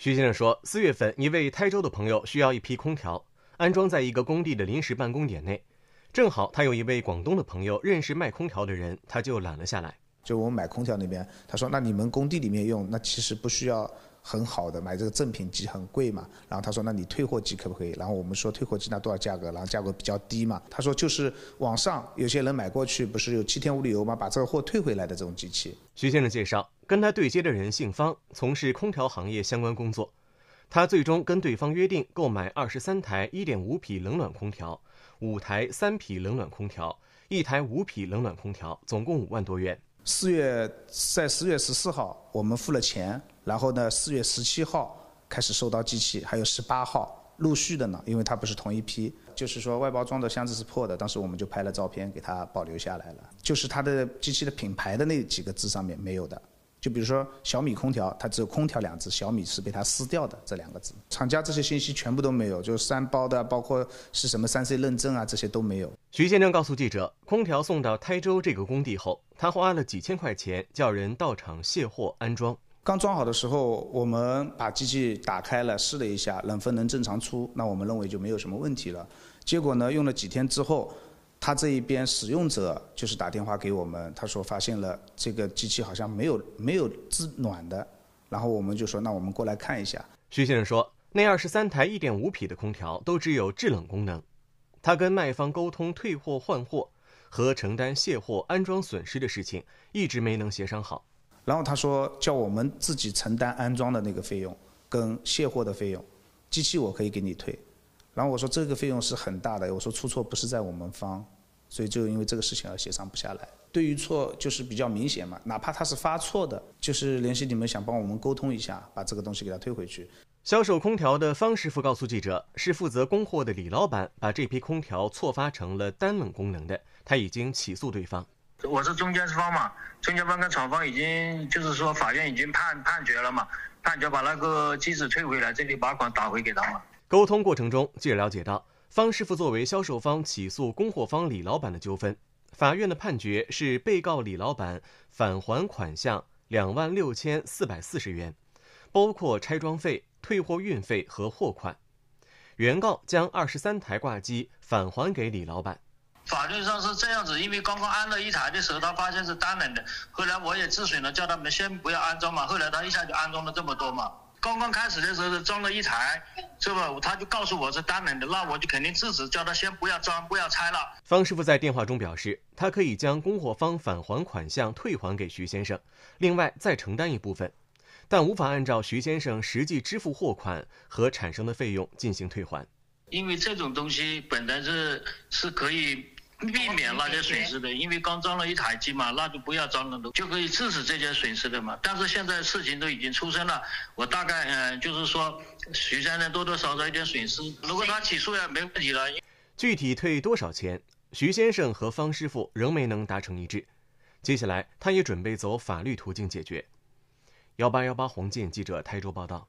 徐先生说，四月份，一位台州的朋友需要一批空调安装在一个工地的临时办公点内，正好他有一位广东的朋友认识卖空调的人，他就揽了下来。就我们买空调那边，他说：“那你们工地里面用，那其实不需要很好的，买这个正品机很贵嘛。”然后他说：“那你退货机可不可以？”然后我们说：“退货机拿多少价格？”然后价格比较低嘛。他说：“就是网上有些人买过去不是有七天无理由吗？把这个货退回来的这种机器。”徐先生介绍，跟他对接的人姓方，从事空调行业相关工作。他最终跟对方约定购买二十三台一点五匹冷暖空调，五台三匹冷暖空调，一台五匹冷暖空调，总共五万多元。四月，在四月十四号，我们付了钱，然后呢，四月十七号开始收到机器，还有十八号陆续的呢，因为它不是同一批，就是说外包装的箱子是破的，当时我们就拍了照片，给它保留下来了，就是它的机器的品牌的那几个字上面没有的。就比如说小米空调，它只有空调两字，小米是被它撕掉的这两个字。厂家这些信息全部都没有，就是三包的，包括是什么三 C 认证啊，这些都没有。徐先生告诉记者，空调送到台州这个工地后，他花了几千块钱叫人到厂卸货安装。刚装好的时候，我们把机器打开了试了一下，冷风能正常出，那我们认为就没有什么问题了。结果呢，用了几天之后。他这一边使用者就是打电话给我们，他说发现了这个机器好像没有没有制暖的，然后我们就说那我们过来看一下。徐先生说那二十三台一点五匹的空调都只有制冷功能，他跟卖方沟通退货换货和承担卸货安装损失的事情一直没能协商好，然后他说叫我们自己承担安装的那个费用跟卸货的费用，机器我可以给你退，然后我说这个费用是很大的，我说出错不是在我们方。所以就因为这个事情而协商不下来。对于错就是比较明显嘛，哪怕他是发错的，就是联系你们想帮我们沟通一下，把这个东西给他退回去。销售空调的方师傅告诉记者，是负责供货的李老板把这批空调错发成了单冷功能的，他已经起诉对方。我是中间方嘛，中间方跟厂方已经就是说法院已经判判决了嘛，判决把那个机子退回来，这里把款打回给他嘛。沟通过程中，记者了解到。方师傅作为销售方起诉供货方李老板的纠纷，法院的判决是被告李老板返还款项两万六千四百四十元，包括拆装费、退货运费和货款。原告将二十三台挂机返还给李老板。法律上是这样子，因为刚刚安了一台的时候，他发现是单人的，后来我也咨询了，叫他们先不要安装嘛，后来他一下就安装了这么多嘛。刚刚开始的时候是装了一台，是吧？他就告诉我是单冷的，那我就肯定制止，叫他先不要装，不要拆了。方师傅在电话中表示，他可以将供货方返还款项退还给徐先生，另外再承担一部分，但无法按照徐先生实际支付货款和产生的费用进行退还。因为这种东西本来是是可以。避免那些损失的，因为刚装了一台机嘛，那就不要装了，就可以制止这些损失的嘛。但是现在事情都已经出生了，我大概嗯，就是说，徐先生多多少少一点损失，如果他起诉也没问题了。具体退多少钱，徐先生和方师傅仍没能达成一致，接下来他也准备走法律途径解决。幺八幺八，黄健记者，台州报道。